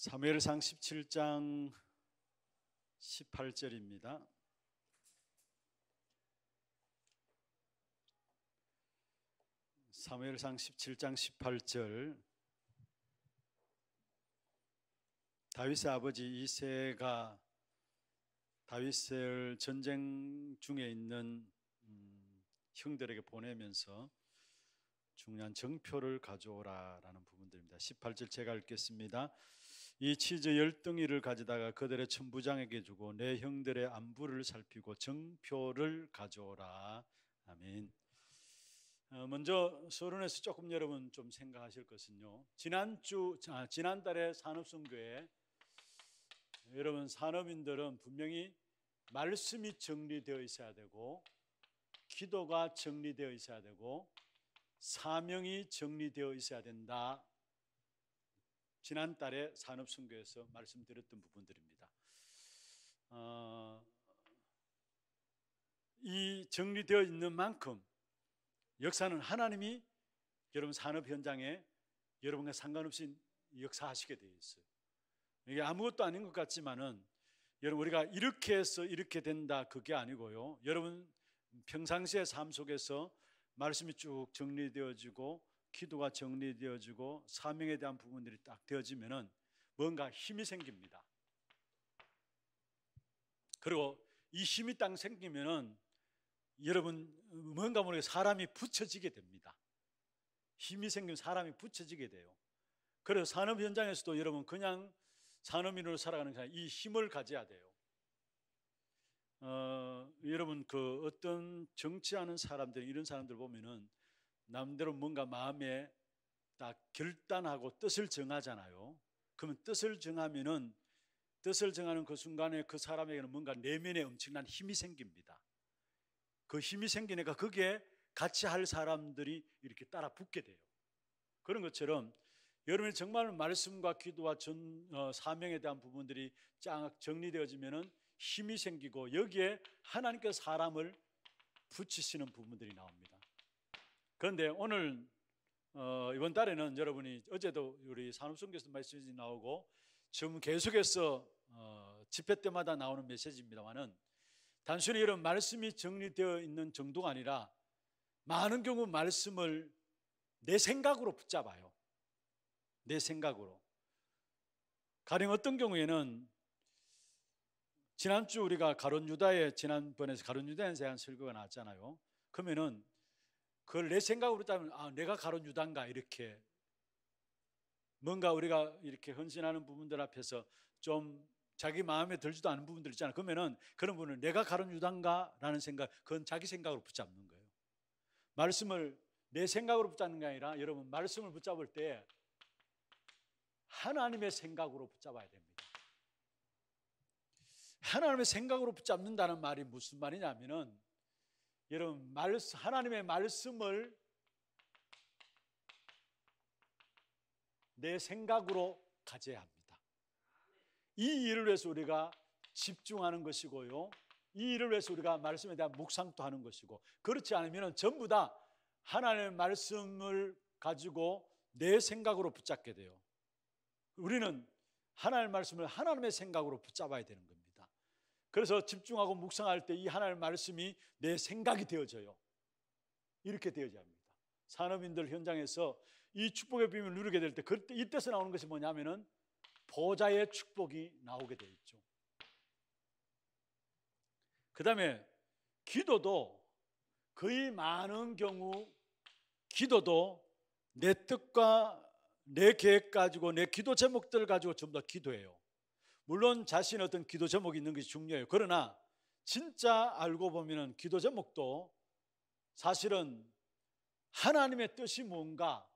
사무엘상 17장 18절입니다. 사무엘상 17장 18절 다윗의 아버지 이세가 다윗을 전쟁 중에 있는 음, 형들에게 보내면서 중요한 정표를 가져오라라는 부분들입니다. 18절 제가 읽겠습니다. 이 치즈 열등이를 가져다가 그들의 천부장에게 주고 내 형들의 안부를 살피고 정표를 가져오라. 아멘. 어, 먼저 서론에서 조금 여러분 좀 생각하실 것은요. 지난주 아, 지난달에 산업선교에 여러분 산업인들은 분명히 말씀이 정리되어 있어야 되고 기도가 정리되어 있어야 되고 사명이 정리되어 있어야 된다 지난달에 산업선교에서 말씀드렸던 부분들입니다. 어, 이 정리되어 있는 만큼 역사는 하나님이 여러분 산업 현장에 여러분과 상관없이 역사하시게 되어 있어요. 이게 아무것도 아닌 것 같지만은 여러분 우리가 이렇게 해서 이렇게 된다 그게 아니고요. 여러분 평상시의 삶 속에서 말씀이 쭉 정리되어지고 기도가 정리되어지고 사명에 대한 부분들이 딱 되어지면은 뭔가 힘이 생깁니다. 그리고 이 힘이 딱 생기면은 여러분 뭔가 모르게 사람이 붙여지게 됩니다. 힘이 생기면 사람이 붙여지게 돼요. 그래서 산업 현장에서도 여러분 그냥 산업인으로 살아가는 사람 이 힘을 가져야 돼요. 어, 여러분 그 어떤 정치하는 사람들 이런 사람들 보면은 남대로 뭔가 마음에 딱 결단하고 뜻을 정하잖아요. 그러면 뜻을 정하면은 뜻을 정하는 그 순간에 그 사람에게는 뭔가 내면에 엄청난 힘이 생깁니다. 그 힘이 생기니까 그게 같이 할 사람들이 이렇게 따라 붙게 돼요. 그런 것처럼 여러분이 정말 말씀과 기도와 전, 어, 사명에 대한 부분들이 쫙 정리되어지면은 힘이 생기고 여기에 하나님께서 사람을 붙이시는 부분들이 나옵니다. 그런데 오늘 어, 이번 달에는 여러분이 어제도 우리 산업성교서 말씀이 나오고 지금 계속해서 어, 집회 때마다 나오는 메시지입니다만은 단순히 이런 말씀이 정리되어 있는 정도가 아니라 많은 경우 말씀을 내 생각으로 붙잡아요. 내 생각으로. 가령 어떤 경우에는 지난주 우리가 가론 유다에 지난번에 서 가론 유다에 대한 설교가 나왔잖아요. 그러면은 그걸 내 생각으로 따면 아 내가 가론 유단가 이렇게 뭔가 우리가 이렇게 헌신하는 부분들 앞에서 좀 자기 마음에 들지도 않은 부분들 있잖아요. 그러면은 그런 분을 내가 가론 유단가라는 생각, 그건 자기 생각으로 붙잡는 거예요. 말씀을 내 생각으로 붙잡는 게 아니라 여러분 말씀을 붙잡을 때 하나님의 생각으로 붙잡아야 됩니다. 하나님의 생각으로 붙잡는다는 말이 무슨 말이냐면은 여러분 말씀 하나님의 말씀을 내 생각으로 가져야 합니다. 이 일을 위해서 우리가 집중하는 것이고요. 이 일을 위해서 우리가 말씀에 대한 묵상도 하는 것이고 그렇지 않으면 전부 다 하나님의 말씀을 가지고 내 생각으로 붙잡게 돼요. 우리는 하나님의 말씀을 하나님의 생각으로 붙잡아야 되는 겁니다. 그래서 집중하고 묵상할 때 이 하나님의 말씀이 내 생각이 되어져요. 이렇게 되어져야 합니다. 산업인들 현장에서 이 축복의 비밀을 누리게 될 때 그때 이때서 나오는 것이 뭐냐면은 보좌의 축복이 나오게 되어 있죠. 그다음에 기도도 거의 많은 경우 기도도 내 뜻과 내 계획 가지고 내 기도 제목들 가지고 전부 다 기도해요. 물론 자신의 어떤 기도 제목이 있는 것이 중요해요. 그러나 진짜 알고 보면 기도 제목도 사실은 하나님의 뜻이 뭔가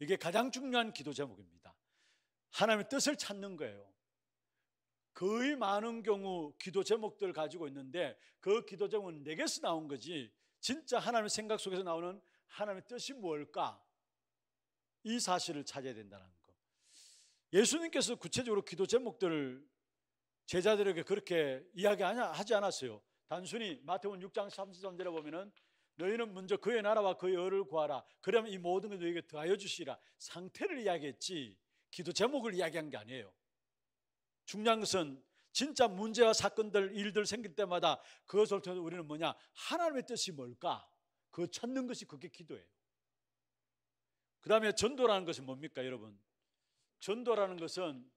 이게 가장 중요한 기도 제목입니다. 하나님의 뜻을 찾는 거예요. 거의 많은 경우 기도 제목들 가지고 있는데 그 기도 제목은 내게서 네 나온 거지 진짜 하나님의 생각 속에서 나오는 하나님의 뜻이 뭘까? 이 사실을 찾아야 된다는 거예요. 예수님께서 구체적으로 기도 제목들을 제자들에게 그렇게 이야기하지 않았어요. 단순히 마태복음 6장 33절에 보면은 너희는 먼저 그의 나라와 그의 의를 구하라. 그러면 이 모든 것을 너희에게 더하여 주시라. 상태를 이야기했지 기도 제목을 이야기한 게 아니에요. 중요한 것은 진짜 문제와 사건들, 일들 생길 때마다 그것을 통해서 우리는 뭐냐? 하나님의 뜻이 뭘까? 그 찾는 것이 그게 기도예요. 그 다음에 전도라는 것은 뭡니까, 여러분? 전도라는 것은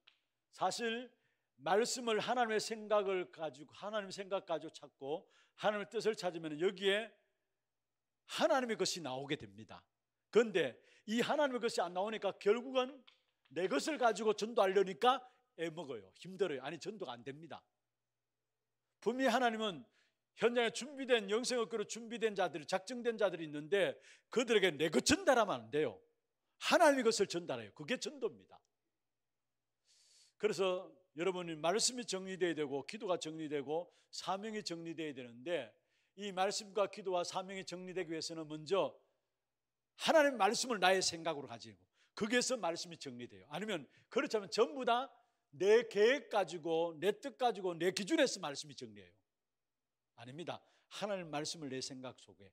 사실 말씀을 하나님의 생각을 가지고 하나님 생각 가지고 찾고 하나님의 뜻을 찾으면 여기에 하나님의 것이 나오게 됩니다. 그런데 이 하나님의 것이 안 나오니까 결국은 내 것을 가지고 전도하려니까 애먹어요. 힘들어요. 아니 전도가 안 됩니다. 분명히 하나님은 현장에 준비된 영생업교로 준비된 자들이 작정된 자들이 있는데 그들에게 내것 전달하면 안 돼요. 하나님의 것을 전달해요. 그게 전도입니다. 그래서 여러분이 말씀이 정리되어야 되고 기도가 정리되고 사명이 정리되어야 되는데 이 말씀과 기도와 사명이 정리되기 위해서는 먼저 하나님의 말씀을 나의 생각으로 가지고 거기에서 말씀이 정리돼요. 아니면 그렇다면 전부 다 내 계획 가지고 내 뜻 가지고 내 기준에서 말씀이 정리해요. 아닙니다. 하나님 말씀을 내 생각 속에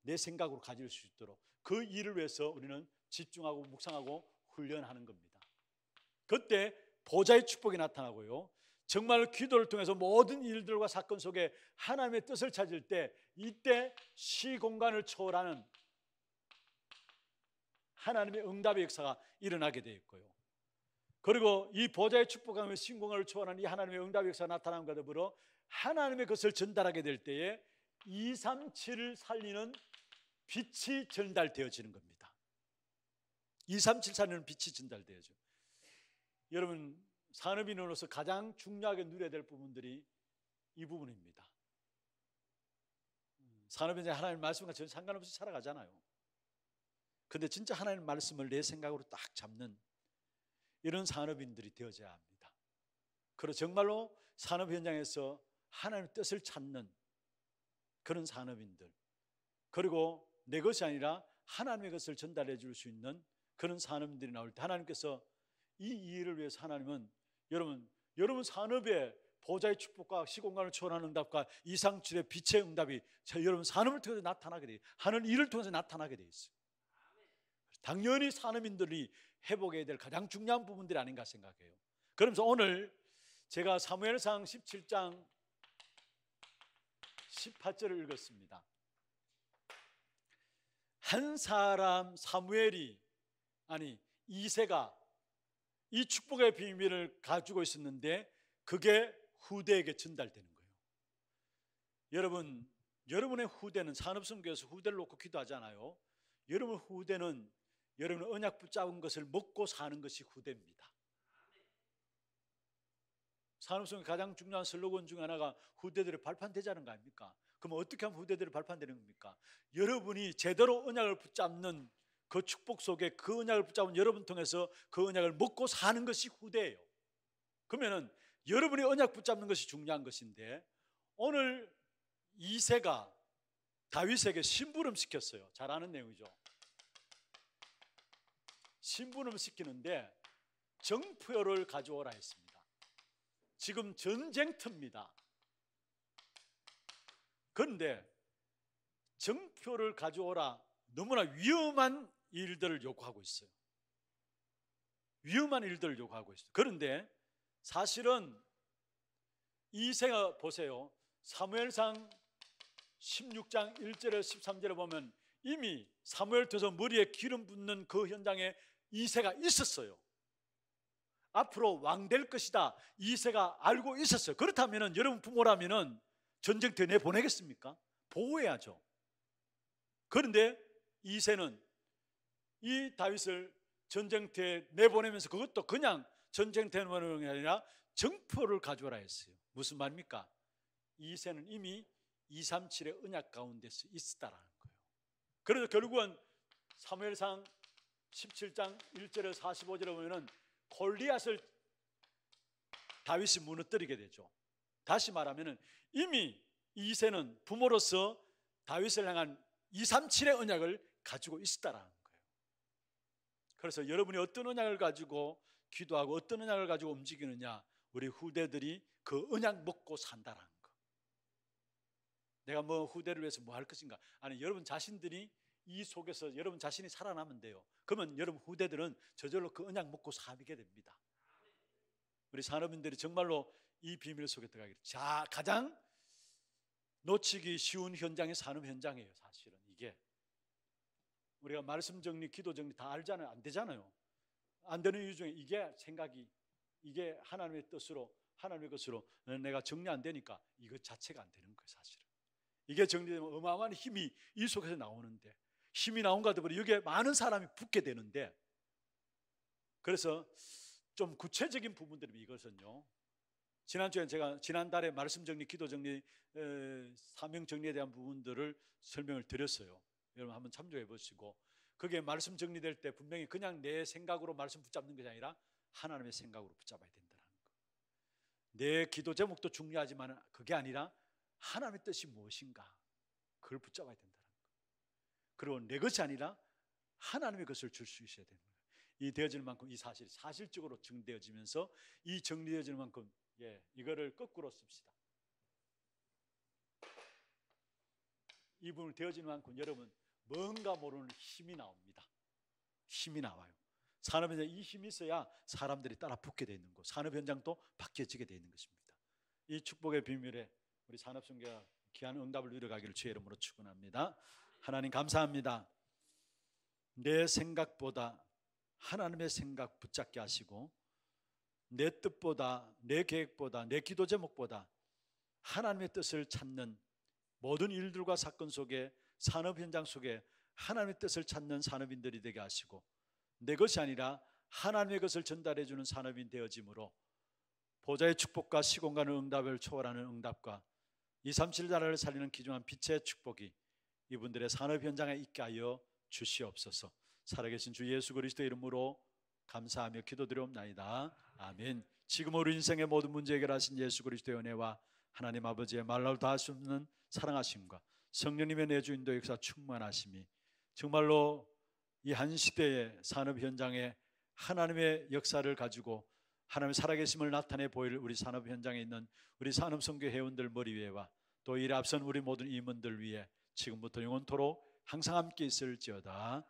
내 생각으로 가질 수 있도록 그 일을 위해서 우리는 집중하고 묵상하고 훈련하는 겁니다. 그때 보좌의 축복이 나타나고요. 정말 기도를 통해서 모든 일들과 사건 속에 하나님의 뜻을 찾을 때 이때 시공간을 초월하는 하나님의 응답의 역사가 일어나게 되어 고요 그리고 이 보좌의 축복함의 신공을 초월하는 이 하나님의 응답 역사가 나타남과 더불어 하나님의 것을 전달하게 될 때에 2, 3, 7을 살리는 빛이 전달되어지는 겁니다. 2, 3, 7 살리는 빛이 전달되어져 여러분 산업인으로서 가장 중요하게 누려야 될 부분들이 이 부분입니다. 산업인이 하나님 말씀과 전혀 상관없이 살아가잖아요. 근데 진짜 하나님 말씀을 내 생각으로 딱 잡는 이런 산업인들이 되어져야 합니다. 그리고 정말로 산업 현장에서 하나님의 뜻을 찾는 그런 산업인들. 그리고 내 것이 아니라 하나님의 것을 전달해 줄 수 있는 그런 산업인들이 나올 때 하나님께서 이 이해를 위해서 하나님은 여러분 여러분 산업에 보좌의 축복과 시공간을 초월하는 응답과 이상질의 빛의 응답이 저 여러분 산업을 통해서 나타나게 돼 하는 일을 통해서 나타나게 돼있어 당연히 산업인들이 회복해야 될 가장 중요한 부분들이 아닌가 생각해요. 그러면서 오늘 제가 사무엘상 17장 18절을 읽었습니다. 한 사람 사무엘이 아니 이세가 이 축복의 비밀을 가지고 있었는데 그게 후대에게 전달되는 거예요. 여러분, 여러분의 후대는 산업성교에서 후대를 놓고 기도하잖아요. 여러분 후대는 여러분 언약 붙잡은 것을 먹고 사는 것이 후대입니다. 산업성의 가장 중요한 슬로건 중 하나가 후대들이 발판되자는 거 아닙니까? 그럼 어떻게 하면 후대들이 발판되는 겁니까? 여러분이 제대로 언약을 붙잡는 그 축복 속에 그 언약을 붙잡은 여러분 통해서 그 언약을 먹고 사는 것이 후대예요. 그러면은 여러분이 언약 붙잡는 것이 중요한 것인데 오늘 이세가 다윗에게 심부름 시켰어요. 잘 아는 내용이죠. 심부름 시키는데 정표를 가져오라 했습니다. 지금 전쟁터입니다. 그런데 정표를 가져오라 너무나 위험한 일들을 요구하고 있어요. 위험한 일들을 요구하고 있어요. 그런데 사실은 이세가 보세요. 사무엘상 16장 1절에 13절에 보면 이미 사무엘 돼서 머리에 기름 붓는 그 현장에 이세가 있었어요. 앞으로 왕 될 것이다. 이세가 알고 있었어요. 그렇다면 여러분 부모라면 전쟁터 내보내겠습니까? 보호해야죠. 그런데 이세는 이 다윗을 전쟁터에 내보내면서 그것도 그냥 전쟁터에 내보내는 게 아니라 정포를 가져오라 했어요. 무슨 말입니까? 이세는 이미 237의 언약 가운데서 있었다라는 거예요. 그래서 결국은 사무엘상 17장 1절에 45절에 보면은 골리앗을 다윗이 무너뜨리게 되죠. 다시 말하면은 이미 이세는 부모로서 다윗을 향한 237의 언약을 가지고 있었다라는 그래서 여러분이 어떤 언약을 가지고 기도하고 어떤 언약을 가지고 움직이느냐 우리 후대들이 그 언약 먹고 산다라는 거. 내가 뭐 후대를 위해서 뭐 할 것인가? 아니 여러분 자신들이 이 속에서 여러분 자신이 살아나면 돼요. 그러면 여러분 후대들은 저절로 그 언약 먹고 삽이게 됩니다. 우리 산업인들이 정말로 이 비밀 속에 들어가기를 자 가장 놓치기 쉬운 현장이 산업 현장이에요. 사실은 이게 우리가 말씀 정리, 기도 정리 다 알잖아요. 안 되잖아요. 안 되는 이유 중에 이게 생각이 이게 하나님의 뜻으로 하나님의 것으로 내가 정리 안 되니까 이것 자체가 안 되는 거예요, 사실은. 이게 정리되면 어마어마한 힘이 이 속에서 나오는데 힘이 나온 가도 보니 여기에 많은 사람이 붙게 되는데 그래서 좀 구체적인 부분들이 이것은요. 지난주에 제가 지난달에 말씀 정리, 기도 정리, 사명 정리에 대한 부분들을 설명을 드렸어요. 여러분 한번 참조해 보시고 그게 말씀 정리될 때 분명히 그냥 내 생각으로 말씀 붙잡는 것이 아니라 하나님의 생각으로 붙잡아야 된다는 거. 내 기도 제목도 중요하지만 그게 아니라 하나님의 뜻이 무엇인가 그걸 붙잡아야 된다는 거. 그리고 내 것이 아니라 하나님의 것을 줄 수 있어야 되는 거예요. 이 되어질 만큼 이 사실 사실적으로 증되어지면서 이 정리되어질 만큼 예 이거를 거꾸로 씁시다. 이분을 되어지는 만큼 여러분 뭔가 모르는 힘이 나옵니다. 힘이 나와요. 산업 현장 이 힘이 있어야 사람들이 따라 붙게 되 있는 거. 산업 현장도 바뀌어지게 되 있는 것입니다. 이 축복의 비밀에 우리 산업 성교가 귀한 응답을 누려가기를 주의 이름으로 축원합니다. 하나님 감사합니다. 내 생각보다 하나님의 생각 붙잡게 하시고 내 뜻보다 내 계획보다 내 기도 제목보다 하나님의 뜻을 찾는 모든 일들과 사건 속에 산업 현장 속에 하나님의 뜻을 찾는 산업인들이 되게 하시고 내 것이 아니라 하나님의 것을 전달해 주는 산업인 되어짐으로 보좌의 축복과 시공간의 응답을 초월하는 응답과 237 나라를 살리는 기중한 빛의 축복이 이분들의 산업 현장에 있게 하여 주시옵소서. 살아계신 주 예수 그리스도 이름으로 감사하며 기도드려옵나이다. 아멘. 지금 우리 인생의 모든 문제 해결하신 예수 그리스도의 은혜와 하나님 아버지의 말로 다할 수 없는 사랑하심과 성령님의 내주 인도 역사 충만하심이 정말로 이 한 시대의 산업 현장에 하나님의 역사를 가지고 하나님의 살아계심을 나타내 보일 우리 산업 현장에 있는 우리 산업 성교 회원들 머리 위에와 또이일 앞선 우리 모든 임원들 위에 지금부터 영원토록 항상 함께 있을지어다